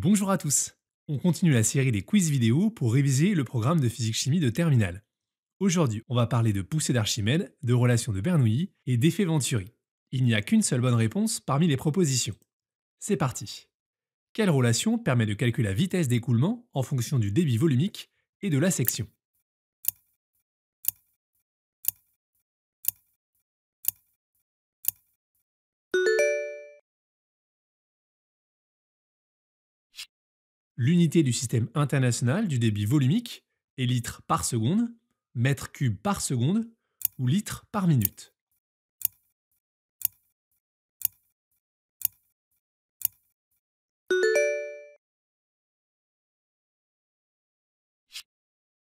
Bonjour à tous On continue la série des quiz vidéo pour réviser le programme de physique-chimie de Terminal. Aujourd'hui, on va parler de poussée d'Archimède, de relation de Bernoulli et d'effet Venturi. Il n'y a qu'une seule bonne réponse parmi les propositions. C'est parti Quelle relation permet de calculer la vitesse d'écoulement en fonction du débit volumique et de la section l'unité du système international du débit volumique est litre par seconde, mètre cube par seconde ou litre par minute.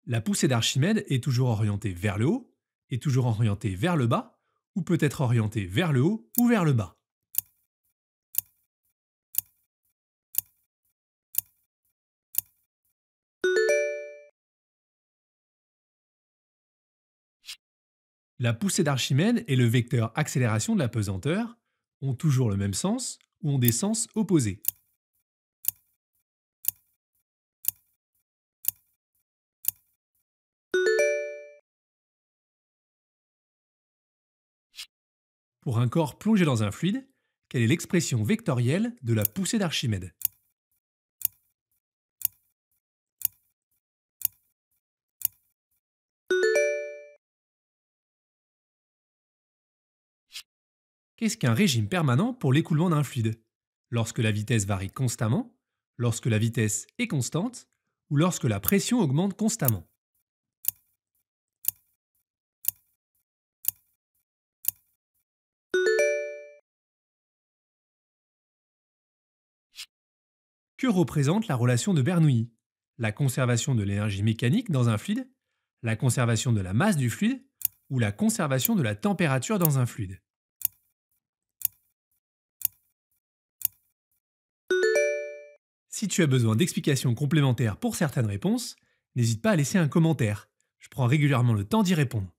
La poussée d'Archimède est toujours orientée vers le haut, est toujours orientée vers le bas, ou peut être orientée vers le haut ou vers le bas. La poussée d'Archimède et le vecteur accélération de la pesanteur ont toujours le même sens ou ont des sens opposés. Pour un corps plongé dans un fluide, quelle est l'expression vectorielle de la poussée d'Archimède Qu'est-ce qu'un régime permanent pour l'écoulement d'un fluide Lorsque la vitesse varie constamment, lorsque la vitesse est constante ou lorsque la pression augmente constamment. Que représente la relation de Bernoulli La conservation de l'énergie mécanique dans un fluide, la conservation de la masse du fluide ou la conservation de la température dans un fluide Si tu as besoin d'explications complémentaires pour certaines réponses, n'hésite pas à laisser un commentaire. Je prends régulièrement le temps d'y répondre.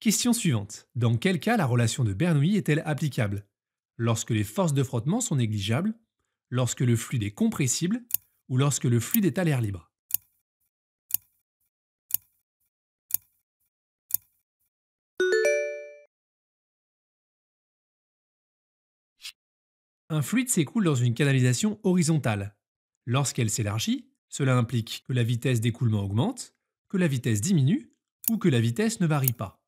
Question suivante. Dans quel cas la relation de Bernoulli est-elle applicable Lorsque les forces de frottement sont négligeables, lorsque le fluide est compressible ou lorsque le fluide est à l'air libre un fluide s'écoule dans une canalisation horizontale. Lorsqu'elle s'élargit, cela implique que la vitesse d'écoulement augmente, que la vitesse diminue ou que la vitesse ne varie pas.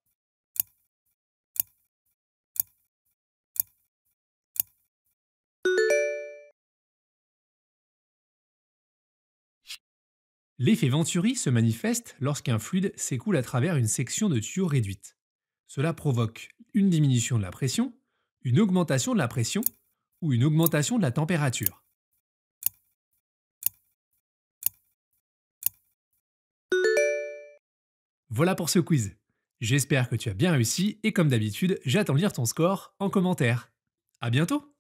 L'effet Venturi se manifeste lorsqu'un fluide s'écoule à travers une section de tuyau réduite. Cela provoque une diminution de la pression, une augmentation de la pression ou une augmentation de la température. Voilà pour ce quiz. J'espère que tu as bien réussi et comme d'habitude, j'attends lire ton score en commentaire. À bientôt